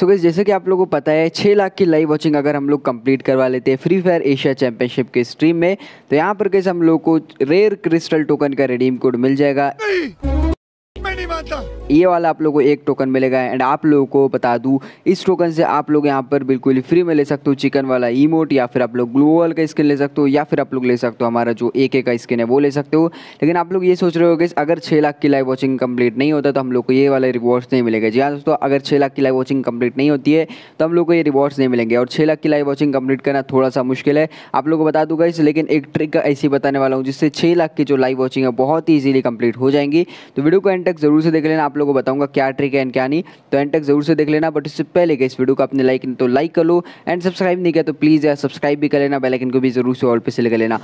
सो so जैसे कि आप लोगों को पता है छः लाख की लाइव वॉचिंग अगर हम लोग कंप्लीट करवा लेते हैं फ्री फायर एशिया चैंपियनशिप के स्ट्रीम में तो यहाँ पर कैसे हम लोग को रेयर क्रिस्टल टोकन का रिडीम कोड मिल जाएगा ये वाला आप लोगों को एक टोकन मिलेगा एंड आप लोगों को बता दूं इस टोकन से आप लोग यहाँ पर बिल्कुल फ्री में ले सकते हो चिकन वाला इमोट या फिर आप लोग ग्लू वॉल का स्किन ले सकते हो या फिर आप लोग ले सकते हो हमारा जो एके का स्किन है वो ले सकते हो लेकिन आप लोग ये सोच रहे हो कि अगर छः लाख की लाइव वॉचिंग कम्प्लीट नहीं होता तो हम लोग को ये वाले रिवॉर्ड्स नहीं मिलेंगे जी हाँ दोस्तों अगर छः लाख की लाइव वॉचिंग कम्प्लीट नहीं होती है तो हम लोग को ये रिवॉर्ड्स नहीं मिलेंगे और छः लाख की लाइव वॉचिंग कम्प्लीट करना थोड़ा सा मुश्किल है आप लोग को बता दूंगा इस लेकिन एक ट्रिक ऐसी बताने वाला हूँ जिससे छः लाख की जो लाइव वॉचिंग है बहुत ही ईजिली कम्प्लीट हो जाएंगी तो वीडियो को एंड तक जरूर से देख लेना आप लोगों को बताऊंगा क्या ट्रिक है एंड क्या नहीं तो एंड तक जरूर से देख लेना बट इससे पहले इस वीडियो को आपने लाइक तो लाइक कर लो एंड सब्सक्राइब नहीं किया तो प्लीज़ यार सब्सक्राइब भी कर लेना बेलाइकन को भी जरूर से ऑल पे से कर लेना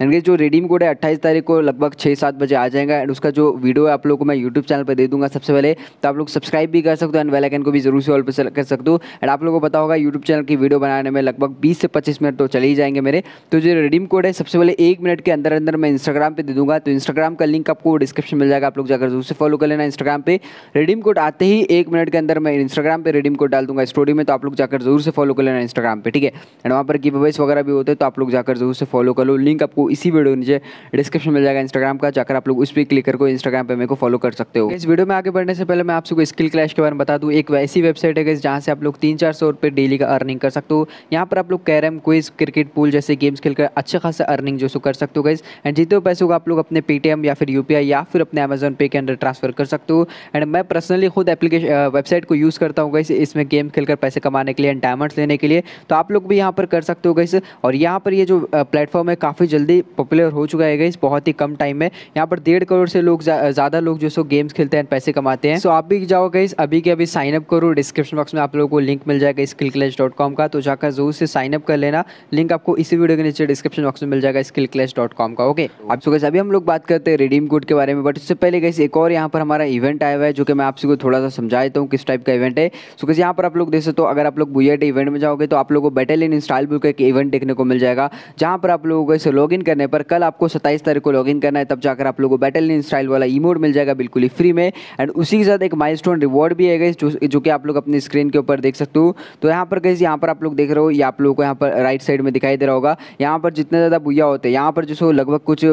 एंड जो रेडीम कोड है अट्ठाईस तारीख को लगभग छः सात बजे आ जाएगा एंड उसका जो वीडियो है आप लोगों को मैं यूट्यूब चैनल पर दे दूंगा सबसे पहले तो आप लोग सब्सक्राइब भी कर सकते हो एंड बेलाइकन को भी जरूर से ऑल पर कर सकते हो एंड आप लोगों को पता होगा यूट्यूब चैनल की वीडियो बनाने में लगभग बीस से पच्चीस मिनट तो चले ही जाएंगे मेरे तो जो रेडीम कोड है सबसे पहले एक मिनट के अंदर अंदर मैं इंस्टाग्राम पर दे दूंगा तो इंस्टाग्राम का लिंक आपको डिस्क्रिप्शन मिल जाएगा आप लोग जाकर कर दो उसे फॉलो कर लेना इंस्टाग्राम पे रिडीम कोड आते ही एक मिनट के अंदर मैं इंस्टाग्राम पे रिडीम कोड डाल दूंगा स्टोरी में तो आप लोग जाकर जरूर से फॉलो कर लेना इंस्टाग्राम पे ठीक है एंड वहाँ पर गिवेस वगैरह भी होते हैं तो आप लोग जाकर जरूर से फॉलो कर लो लिंक आपको इसी वीडियो नीचे डिस्क्रिप्शन मिल जाएगा इंस्टाग्राम का जाकर आप लोग उस पर क्लिक करके इंस्टाग्राम पर मेरे को फॉलो कर सकते हो इस वीडियो में आगे बढ़ने से पहले मैं आपको स्किल क्लैश के बारे में बता दूँ एक ऐसी वेबसाइट है जहाँ से आप लोग तीन चार सौ डेली का अर्निंग कर सकते हो यहाँ पर आप लोग कैरम क्विज क्रिकेट पूल जैसे गेम्स खेलकर अच्छा खासा अर्निंग जो सो कर सकते हो गैस एंड जितने पैसों को आप लोग अपने पेटीएम या फिर यूपीआई या फिर अपने अमेजोन पे के अंदर ट्रांसफ़र कर सकते हो एंड मैं पर्सनली खुद एप्लीकेशन वेबसाइट को यूज़ करता हूँ गई इसमें गेम खेलकर पैसे कमाने के लिए एंड डायमंड्स लेने के लिए तो आप लोग भी यहाँ पर कर सकते हो गई और यहाँ पर ये जो प्लेटफॉर्म है काफ़ी जल्दी पॉपुलर हो चुका है गई बहुत ही कम टाइम में यहाँ पर डेढ़ करोड़ से लोग ज़्यादा लोग जो सो गेम्स खेलते हैं पैसे कमाते हैं सो आप भी जाओ गई अभी के अभी साइनअप करो डिस्क्रिप्शन बॉक्स में आप लोगों को लिंक मिल जाएगा स्किल क्लेश डॉट कॉम का तो जाकर जरूर से साइनअप कर लेना लिंक आपको इसी वीडियो के नीचे डिस्क्रिप्शन बॉक्स में मिल जाएगा स्किल क्लेश डॉट कॉम का ओके आप सो गैस अभी हम लोग बात करते हैं रिडीम कोड के बारे में बट उससे पहले गैस एक और यहाँ पर हमारा इवेंट आया हुआ है जो कि मैं आपसे को थोड़ा सा समझा देता हूँ किस टाइप का इवेंट है सो किसी यहाँ पर आप लोग देख सकते हो अगर आप लोग बुएट इवेंट में जाओगे तो आप लोगों को बैटल इन स्टाइल बुक एक इवेंट देखने को मिल जाएगा जहाँ पर आप लोगों को इसे लॉग करने पर कल आपको सत्ताईस तारीख को लॉग करना है तब जाकर आप लोगों को बैटल इन स्टाइल वाला इमोड मिल जाएगा बिल्कुल ही फ्री में एंड उसी के साथ एक माइल रिवॉर्ड भी है जो कि आप लोग अपनी स्क्रीन के ऊपर देख सकते हो तो यहाँ पर गैस यहाँ पर आप लोग देख रहे हो या आप लोगों को यहाँ पर राइट साइड में दिखाई दे रहा होगा यहाँ पर जितने ज़्यादा बुया होते हैं यहाँ पर जो लगभग कुछ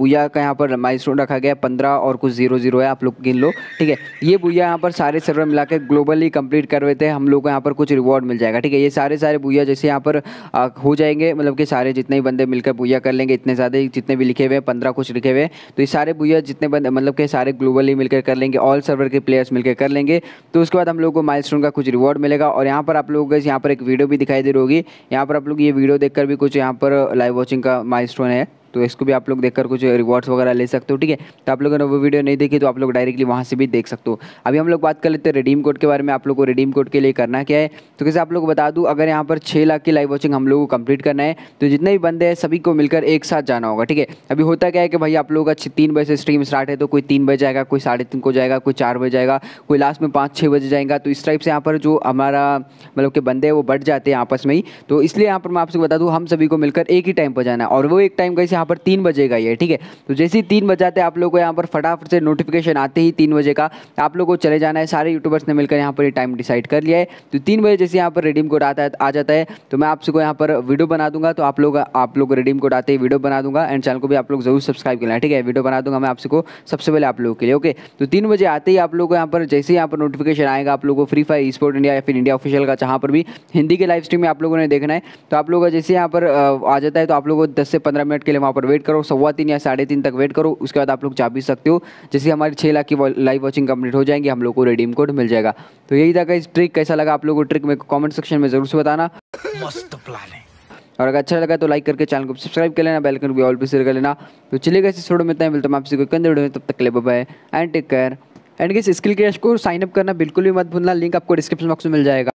बुया का यहाँ पर माइल रखा गया पंद्रह और कुछ जीरो जीरो जीरो है आप लोग गिन लो ठीक है ये भूया यहाँ पर सारे सर्वर मिला के ग्लोबली कंप्लीट कर रहे थे हम लोग को यहाँ पर कुछ रिवॉर्ड मिल जाएगा ठीक है ये सारे सारे भूया जैसे यहाँ पर आ, हो जाएंगे मतलब कि सारे जितने भी बंदे मिलकर भूया कर लेंगे इतने ज़्यादा जितने भी लिखे हुए हैं पंद्रह कुछ लिखे हुए तो ये सारे भूया जितने बंदे मतलब कि सारे ग्लोबली मिलकर कर लेंगे ऑल सर्वर के प्लेयर्स मिलकर कर लेंगे तो उसके बाद हम लोग को माइल का कुछ रिवॉर्ड मिलेगा और यहाँ पर आप लोग यहाँ पर एक वीडियो भी दिखाई दे रही होगी यहाँ पर आप लोग ये वीडियो देखकर भी कुछ यहाँ पर लाइव वॉचिंग का माइल है तो इसको भी आप लोग देखकर कुछ रिवॉर्ड्स वगैरह ले सकते हो ठीक है तो आप लोगों ने वो वीडियो नहीं देखी तो आप लोग डायरेक्टली वहाँ से भी देख सकते हो अभी हम लोग बात कर लेते हैं रिडीम कोड के बारे में आप लोग को रिडीम कोड के लिए करना क्या है तो कैसे आप लोग बता दूँ अगर यहाँ पर छः लाख की लाइव वॉचिंग हम लोग को कंप्लीट करना है तो जितने भी बंदे हैं सभी को मिलकर एक साथ जाना होगा ठीक है अभी होता क्या है कि भाई आप लोग का तीन बजे से स्ट्रीम स्टार्ट है तो कोई तीन बजे जाएगा कोई साढ़े तीन को जाएगा कोई चार बजे जाएगा कोई लास्ट में पाँच छः बजे जाएगा तो इस टाइप से यहाँ पर जो हमारा मतलब के बंदे हैं वो बढ़ जाते हैं आपस में ही तो इसलिए यहाँ पर मैं आपसे बता दूँ हम सभी को मिलकर एक ही टाइम पर जाना है और वो एक टाइम कैसे यहाँ पर तीन ही है ठीक है तो जैसे ही तीन बजाते आप लोग को यहाँ पर फटाफट से नोटिफिकेशन आते ही तीन बजे का आप लोग को चले जाना है सारे यूट्यूबर्स ने मिलकर यहाँ पर टाइम डिसाइड कर लिया है तो तीन बजे जैसे यहाँ पर रिडीम कोड आता है आ जाता है तो मैं आप सबको यहाँ पर वीडियो बना दूंगा तो आप लोग आप लोग रिडीम कोड आते ही वीडियो बना दूंगा एंड चैनल को भी आप लोग जरूर सब्सक्राइब करना ठीक है वीडियो बना दूंगा मैं आपसे को सबसे पहले आप लोगों के लिए ओके तो तीन बजे आते ही आप लोग को यहाँ पर जैसे यहाँ पर नोटिफिकेशन आएगा आप लोग को फ्री फायर स्पोर्ट इंडिया या फिर इंडिया ऑफिशियल का जहाँ पर भी हिंदी के लाइव स्ट्रीम में आप लोगों ने देखना है तो आप लोग जैसे यहाँ पर आ जाता है तो आप लोगों को दस से पंद्रह मिनट के लिए वहाँ पर वेट करो सवा तीन या साढ़े तीन तक वेट करो उसके बाद आप लोग जा भी सकते हो जैसे हमारी छः लाख की लाइव वॉचिंग कंप्लीट हो जाएंगी हम लोग को रेडीम कोड मिल जाएगा तो यही था इस ट्रिक कैसा लगा आप लोग को ट्रिक मेरे कॉमेंट सेक्शन में ज़रूर से बताना मस्त प्लान है और अगर अच्छा लगा तो लाइक करके चैनल को सब्सक्राइब कर लेना बेल भी ऑल भी शेयर कर लेना तो चलिएगा इस वीडियो में इतना मिलता हूँ आपसे कोई कंधे वीडियो में तब तक ले bye and take care and guess skill crash को साइन अप करना बिल्कुल भी मत भूलना लिंक आपको डिस्क्रिप्शन बॉक्स में मिल जाएगा